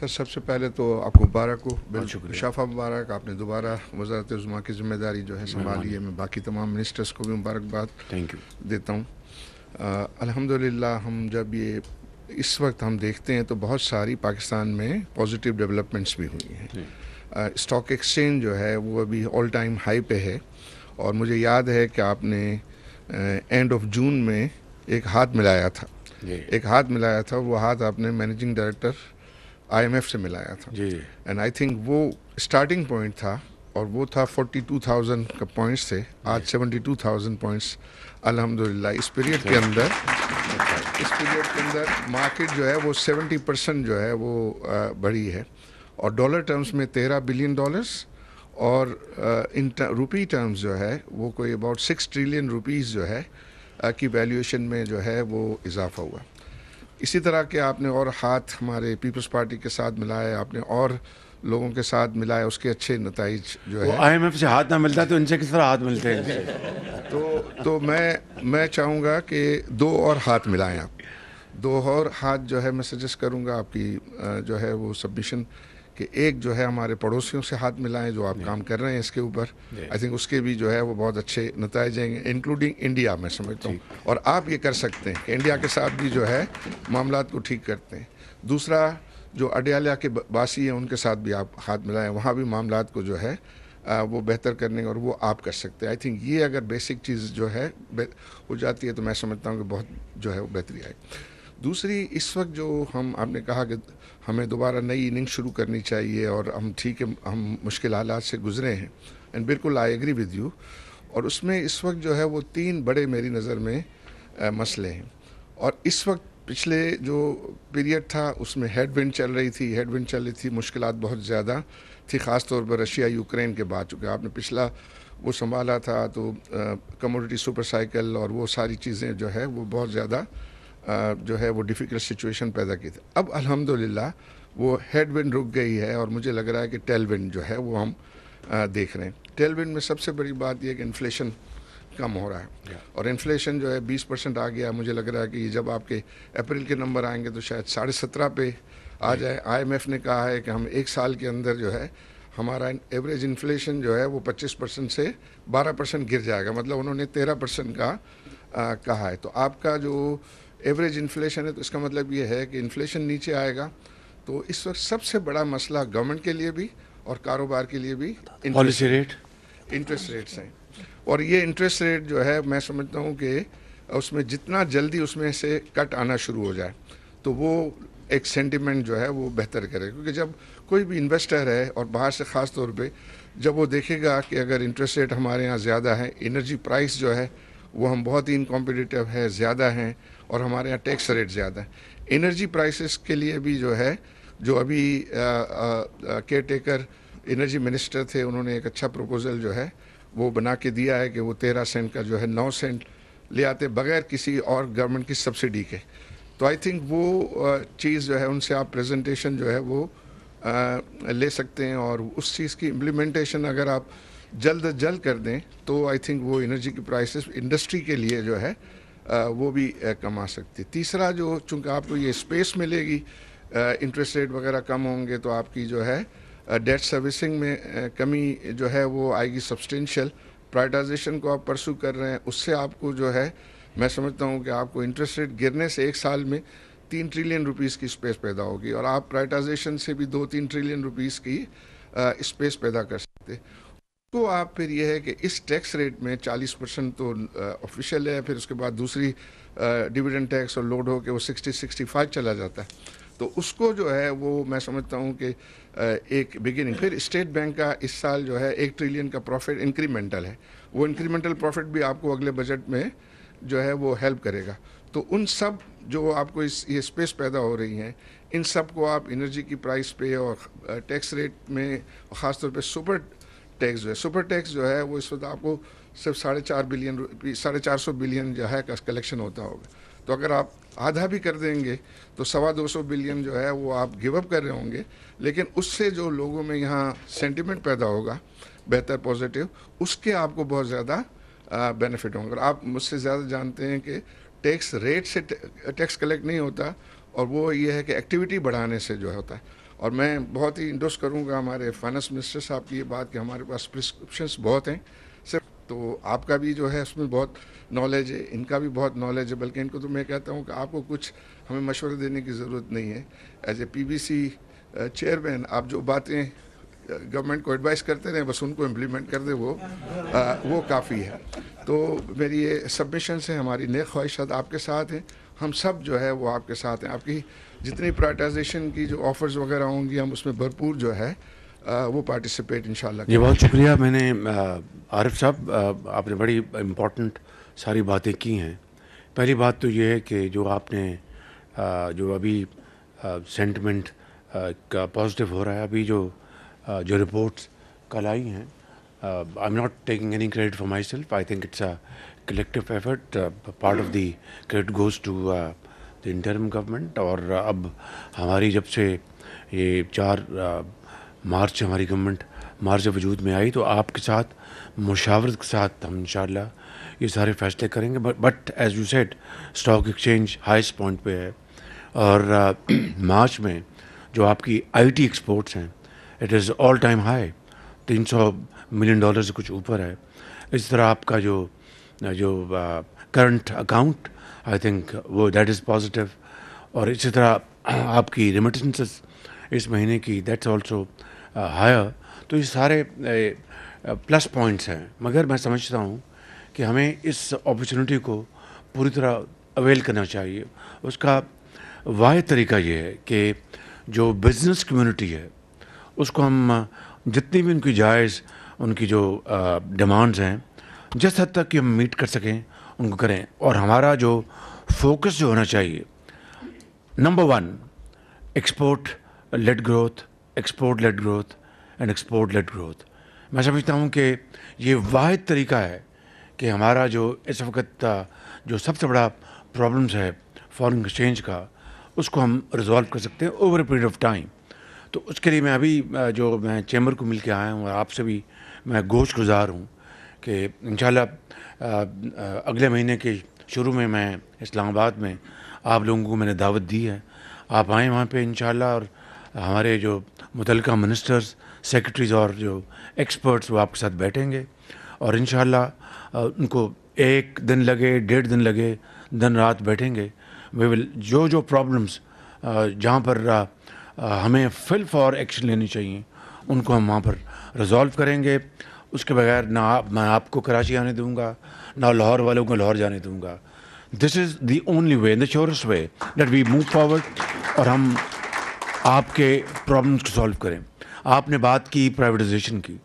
sir सबसे पहले तो आपको मुबारक हो बिल्कुल शाफा मुबारक आपने दोबारा वजारत उजमा की जिम्मेदारी जो है संभाली है मैं बाकी तमाम मिनिस्टर्स को भी मुबारकबाद थैंक यू देता हूँ अलहमदिल्ला हम जब ये इस वक्त हम देखते हैं तो बहुत सारी पाकिस्तान में पॉजिटिव डेवलपमेंट्स भी हुई हैं स्टॉक एक्सचेंज जो है वो अभी ऑल टाइम हाई पे है और मुझे याद है कि आपने एंड ऑफ जून में एक हाथ मिलाया था एक हाथ मिलाया था वो हाथ आपने मैनेजिंग डायरेक्टर आईएमएफ से मिलाया था जी एंड आई थिंक वो स्टार्टिंग पॉइंट था और वो था 42,000 का पॉइंट्स थे आज 72,000 पॉइंट्स अल्हम्दुलिल्लाह इस पीरियड के अंदर इस पीरियड के अंदर मार्केट जो है वो 70 परसेंट जो है वो बढ़ी है और डॉलर टर्म्स में 13 बिलियन डॉलर्स और इन रुपी टर्म्स जो है वो कोई अबाउट सिक्स ट्रिलियन रुपीज़ जो है की वैल्यूएशन में जो है वो इजाफा हुआ इसी तरह के आपने और हाथ हमारे पीपल्स पार्टी के साथ मिलाए आपने और लोगों के साथ मिलाए उसके अच्छे नतज जो है आई एम एफ से हाथ ना मिलता तो इनसे किस तरह हाथ मिलते हैं तो तो मैं मैं चाहूँगा कि दो और हाथ मिलाएं आप दो और हाथ जो है मैं सजेस्ट करूँगा आपकी जो है वो सबमिशन कि एक जो है हमारे पड़ोसियों से हाथ मिलाएं जो आप काम कर रहे हैं इसके ऊपर आई थिंक उसके भी जो है वो बहुत अच्छे नतज आएंगे इंक्लूडिंग इंडिया मैं समझता हूँ और आप ये कर सकते हैं इंडिया के साथ भी जो है मामला को ठीक करते हैं दूसरा जो अडयालिया के बासी हैं उनके साथ भी आप हाथ मिलाएं वहाँ भी मामला को जो है आ, वो बेहतर करने और वो आप कर सकते हैं आई थिंक ये अगर बेसिक चीज़ जो है हो जाती है तो मैं समझता हूँ कि बहुत जो है वो बेहतरी आएगी दूसरी इस वक्त जो हम आपने कहा कि हमें दोबारा नई इनिंग शुरू करनी चाहिए और हम ठीक है हम मुश्किल हालात से गुजरे हैं एंड बिल्कुल आई एग्री विद यू और उसमें इस वक्त जो है वो तीन बड़े मेरी नज़र में आ, मसले हैं और इस वक्त पिछले जो पीरियड था उसमें हेड विंड चल रही थी हेड विंड चल रही थी मुश्किल बहुत ज़्यादा थी ख़ास तौर पर रशिया यूक्रेन के बाद चूँकि आपने पिछला वो संभाला था तो कमोडिटी सुपर साइकिल और वो सारी चीज़ें जो है वो बहुत ज़्यादा जो है वो डिफ़िकल्ट सिचुएशन पैदा की थी अब अल्हम्दुलिल्लाह वो हेड विंड रुक गई है और मुझे लग रहा है कि टेल विंड जो है वो हम देख रहे हैं टेल विंड में सबसे बड़ी बात यह कि इन्फ्लेशन कम हो रहा है और इन्फ्लेशन जो है 20 परसेंट आ गया मुझे लग रहा है कि जब आपके अप्रैल के नंबर आएंगे तो शायद साढ़े सत्रह पे आ जाए आईएमएफ ने कहा है कि हम एक साल के अंदर जो है हमारा एवरेज इन्फ्लेशन जो है वो 25 परसेंट से 12 परसेंट गिर जाएगा मतलब उन्होंने 13 परसेंट का आ, कहा है तो आपका जो एवरेज इन्फ्लेशन है तो इसका मतलब ये है कि इन्फ्लेशन नीचे आएगा तो इस वक्त सबसे बड़ा मसला गवर्नमेंट के लिए भी और कारोबार के लिए भी पॉलिसी रेट इंटरेस्ट रेट्स हैं और ये इंटरेस्ट रेट जो है मैं समझता हूँ कि उसमें जितना जल्दी उसमें से कट आना शुरू हो जाए तो वो एक सेंटिमेंट जो है वो बेहतर करे क्योंकि जब कोई भी इन्वेस्टर है और बाहर से ख़ास तौर पे जब वो देखेगा कि अगर इंटरेस्ट रेट हमारे यहाँ ज़्यादा है एनर्जी प्राइस जो है वो हम बहुत ही इनकॉम्पिटिटिव है ज़्यादा हैं और हमारे यहाँ टैक्स रेट ज़्यादा है एनर्जी प्राइसेस के लिए भी जो है जो अभी केयर टेकर एनर्जी मिनिस्टर थे उन्होंने एक अच्छा प्रपोजल जो है वो बना के दिया है कि वो तेरह सेंट का जो है नौ सेंट ले आते बगैर किसी और गवर्नमेंट की सब्सिडी के तो आई थिंक वो चीज़ जो है उनसे आप प्रेजेंटेशन जो है वो ले सकते हैं और उस चीज़ की इम्प्लीमेंटेशन अगर आप जल्द अज जल्द कर दें तो आई थिंक वो एनर्जी की प्राइसेस इंडस्ट्री के लिए जो है वो भी कमा सकती है तीसरा जो चूँकि आपको ये स्पेस मिलेगी इंटरेस्ट रेट वगैरह कम होंगे तो आपकी जो है डेट सर्विसिंग में कमी जो है वो आएगी सब्सटेंशियल प्राइटाइजेशन को आप परसू कर रहे हैं उससे आपको जो है मैं समझता हूँ कि आपको इंटरेस्ट रेट गिरने से एक साल में तीन ट्रिलियन रुपीस की स्पेस पैदा होगी और आप प्राइटाइजेशन से भी दो तीन ट्रिलियन रुपीस की स्पेस पैदा कर सकते तो आप फिर यह है कि इस टैक्स रेट में 40 परसेंट तो ऑफिशियल है फिर उसके बाद दूसरी डिविडेंड टैक्स और लोड हो के वो 60 65 चला जाता है तो उसको जो है वो मैं समझता हूँ कि एक बिगिनिंग फिर स्टेट बैंक का इस साल जो है एक ट्रिलियन का प्रॉफिट इंक्रीमेंटल है वो इंक्रीमेंटल प्रॉफिट भी आपको अगले बजट में जो है वो हेल्प करेगा तो उन सब जो आपको इस ये स्पेस पैदा हो रही हैं इन सब को आप एनर्जी की प्राइस पे और टैक्स रेट में ख़ासतौर पे सुपर टैक्स जो है सुपर टैक्स जो है वो इस वक्त आपको सिर्फ साढ़े चार बिलियन साढ़े चार सौ बिलियन जो है कलेक्शन होता होगा तो अगर आप आधा भी कर देंगे तो सवा दो सौ बिलियन जो है वो आप गिव अप कर रहे होंगे लेकिन उससे जो लोगों में यहाँ सेंटिमेंट पैदा होगा बेहतर पॉजिटिव उसके आपको बहुत ज़्यादा बेनिफिट होंगे आप मुझसे ज़्यादा जानते हैं कि टैक्स रेट से टैक्स कलेक्ट नहीं होता और वो ये है कि एक्टिविटी बढ़ाने से जो होता है और मैं बहुत ही इंडोस करूँगा हमारे फाइनेंस मिनिस्टर साहब की ये बात कि हमारे पास प्रिस्क्रिप्शंस बहुत हैं सिर्फ तो आपका भी जो है उसमें बहुत नॉलेज है इनका भी बहुत नॉलेज है बल्कि इनको तो मैं कहता हूँ कि आपको कुछ हमें मशवरे देने की ज़रूरत नहीं है एज ए सी चेयरमैन आप जो बातें गवर्नमेंट uh, को एडवाइस करते रहें बस उनको इम्प्लीमेंट कर दें वो आ, uh, वो काफ़ी है तो मेरी ये सबमिशन से हमारी नेक ख्वाहिशात आपके साथ हैं हम सब जो है वो आपके साथ हैं आपकी जितनी प्राइटाइजेशन की जो ऑफर्स वगैरह होंगी हम उसमें भरपूर जो है आ, वो पार्टिसिपेट इन जी बहुत शुक्रिया मैंने आरिफ साहब आपने बड़ी इम्पोर्टेंट सारी बातें की हैं पहली बात तो ये है कि जो आपने आ, जो अभी सेंटमेंट का पॉजिटिव हो रहा है अभी जो आ, जो रिपोर्ट्स कल आई हैं I am not taking any credit for myself I think it's a collective effort part of the credit goes to the interim government और uh, अब हमारी जब से ये चार uh, मार्च हमारी गवर्नमेंट मार्च वजूद में आई तो आपके साथ मुशावरत के साथ हम इन ये सारे फैसले करेंगे but as you said stock exchange highest point पे है और uh, मार्च में जो आपकी आईटी एक्सपोर्ट्स हैं it is all time high 300 million dollar से कुछ ऊपर है इस तरह आपका जो जो करंट अकाउंट आई थिंक वो दैट इज़ पॉजिटिव और इसी तरह आपकी रिमिटेंसेस इस महीने की दैट्स ऑल्सो हायर तो ये सारे प्लस पॉइंट्स हैं मगर मैं समझता हूँ कि हमें इस अपॉर्चुनिटी को पूरी तरह अवेल करना चाहिए उसका वाह तरीका ये है कि जो बिज़नेस कम्युनिटी है उसको हम जितनी भी उनकी जायज़ उनकी जो डिमांड्स uh, हैं जिस हद तक कि हम मीट कर सकें उनको करें और हमारा जो फोकस जो होना चाहिए number one export led growth export led growth and export led growth मैं समझता हूँ कि ये वाद तरीका है कि हमारा जो इस वक्त जो सबसे बड़ा प्रॉब्लम्स है फॉरेन एक्सचेंज का उसको हम रिजॉल्व कर सकते हैं over a period of time तो उसके लिए मैं अभी जो मैं चैम्बर को मिल के आया हूँ और आपसे भी मैं गोश गुजार हूँ कि इन अगले महीने के शुरू में मैं इस्लामाबाद में आप लोगों को मैंने दावत दी है आप आए वहाँ पे इन और हमारे जो मुतल मिनिस्टर्स सेक्रेटरीज़ और जो एक्सपर्ट्स वो आपके साथ बैठेंगे और इन उनको एक दिन लगे डेढ़ दिन लगे दिन रात बैठेंगे वे विल जो जो प्रॉब्लम्स जहाँ पर हमें फिल फॉर एक्शन लेनी चाहिए उनको हम वहाँ पर रिजॉल्व करेंगे उसके बगैर ना आप मैं आपको कराची आने दूंगा ना लाहौर वालों को लाहौर जाने दूंगा this is the only way the surest way that we move forward और हम आपके प्रॉब्लम्स को सॉल्व करें आपने बात की प्राइवेटाइजेशन की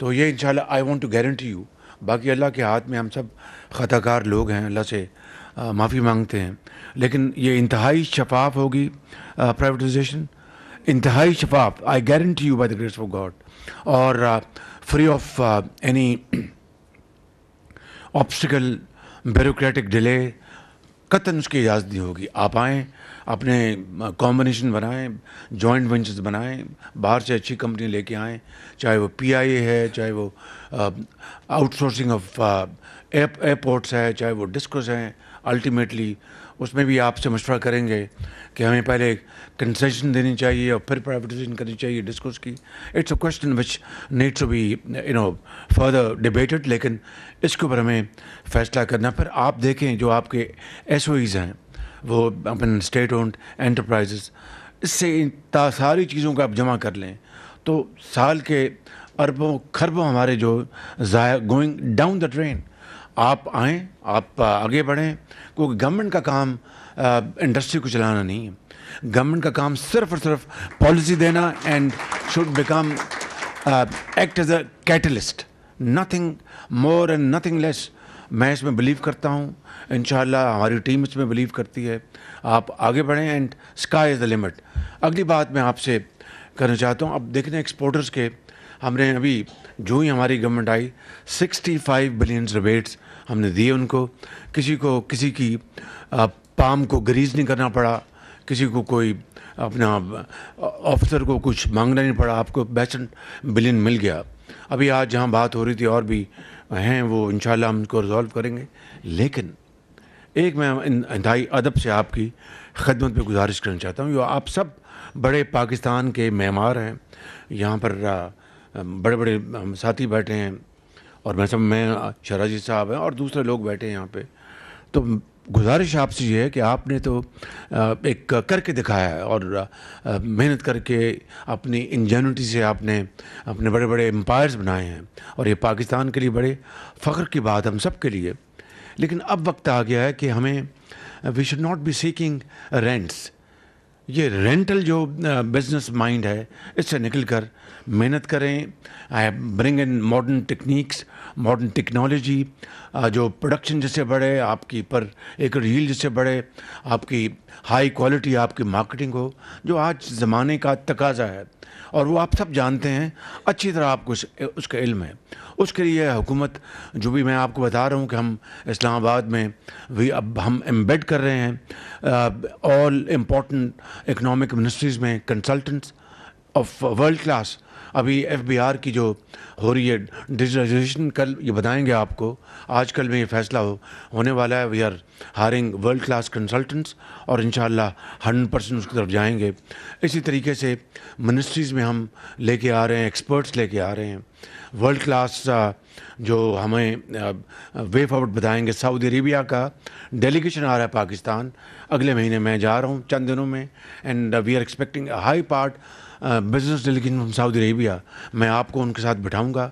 तो ये इन I want to guarantee you बाकी अल्लाह के हाथ में हम सब ख़ताकार लोग हैं अल्लाह से माफ़ी मांगते हैं लेकिन ये इंतहाई शफाफ होगी प्राइवेटाइजेशन इंतहाई शफाफ I guarantee you by the grace of God और free of uh, any obstacle, bureaucratic delay कतन उसकी इजाज़त नहीं होगी आप आए अपने कॉम्बिनेशन बनाएं जॉइंट वेंचर्स बनाएं बाहर से अच्छी कंपनी लेके आएँ चाहे वो पीआईए है चाहे वो आउटसोर्सिंग ऑफ एयरपोर्ट्स है चाहे वो डिस्कोस हैं अल्टीमेटली उसमें भी आपसे मशवरा करेंगे कि हमें पहले कंसेशन देनी चाहिए और फिर प्राइवेटाइजेशन करनी चाहिए डिस्कस की it's a question which needs to be you know further debated लेकिन इसके ऊपर हमें फैसला करना फिर आप देखें जो आपके एस हैं वो अपन स्टेट ओन्ड एंटरप्राइजेस इससे सारी चीज़ों का आप जमा कर लें तो साल के अरबों खरबों हमारे जो ज़ाया गोइंग डाउन द ट्रेन आप आएँ आप आगे बढ़ें क्योंकि गवर्नमेंट का काम इंडस्ट्री को चलाना नहीं है गवर्नमेंट का काम सिर्फ और सिर्फ पॉलिसी देना and should become act as a catalyst nothing more and nothing less मैं इसमें बिलीव करता हूँ इन हमारी टीम इसमें बिलीव करती है आप आगे बढ़ें and sky is the limit अगली बात मैं आपसे करना चाहता हूँ अब देखने एक्सपोर्टर्स के हमने अभी जो ही हमारी गवर्नमेंट आई 65 बिलियन रिबेट्स हमने दिए उनको किसी को किसी की पाम को गरीज नहीं करना पड़ा किसी को कोई अपना ऑफिसर को कुछ मांगना नहीं पड़ा आपको बैचन बिलियन मिल गया अभी आज जहाँ बात हो रही थी और भी हैं वो इन हम उनको रिजॉल्व करेंगे लेकिन एक मैं इंतहाई अदब से आपकी खदमत पे गुजारिश करना चाहता हूँ आप सब बड़े पाकिस्तान के मेमार हैं यहाँ पर बड़े बड़े साथी बैठे हैं और मैं सब मैं शराजी साहब हैं और दूसरे लोग बैठे हैं यहाँ पे तो गुजारिश आपसे ये है कि आपने तो एक करके दिखाया है और मेहनत करके अपनी इंजेनिटी से आपने अपने बड़े बड़े एम्पायर्स बनाए हैं और ये पाकिस्तान के लिए बड़े फ़ख्र की बात हम सब के लिए लेकिन अब वक्त आ गया है कि हमें we should not be seeking rents ये रेंटल जो बिजनेस माइंड है इससे निकल कर मेहनत करें I bring in modern techniques modern technology जो प्रोडक्शन जिससे बढ़े आपकी पर एक रील जिससे बढ़े आपकी हाई क्वालिटी आपकी मार्केटिंग हो जो आज ज़माने का तकाजा है और वो आप सब जानते हैं अच्छी तरह आपको उसका इल्म है उसके लिए हुकूमत जो भी मैं आपको बता रहा हूँ कि हम इस्लामाबाद में भी अब हम एम्बेड कर रहे हैं ऑल इम्पोर्टेंट इकनॉमिक मिनिस्ट्रीज़ में कंसल्टेंट्स ऑफ वर्ल्ड क्लास अभी एफबीआर की जो हो रही है डिजिटलाइजेशन कल ये बताएंगे आपको आज कल में ये फैसला हो होने वाला है we are hiring world class consultants और इन हंड्रेड परसेंट उसकी तरफ जाएंगे इसी तरीके से मिनिस्ट्रीज़ में हम लेके आ रहे हैं एक्सपर्ट्स लेके आ रहे हैं वर्ल्ड क्लास जो हमें वे फॉरवर्ड बताएंगे सऊदी अरेबिया का डेलीगेशन आ रहा है पाकिस्तान अगले महीने मैं जा रहा हूँ चंद दिनों में and we are expecting high part business delegation from Saudi Arabia मैं आपको उनके साथ बिठाऊंगा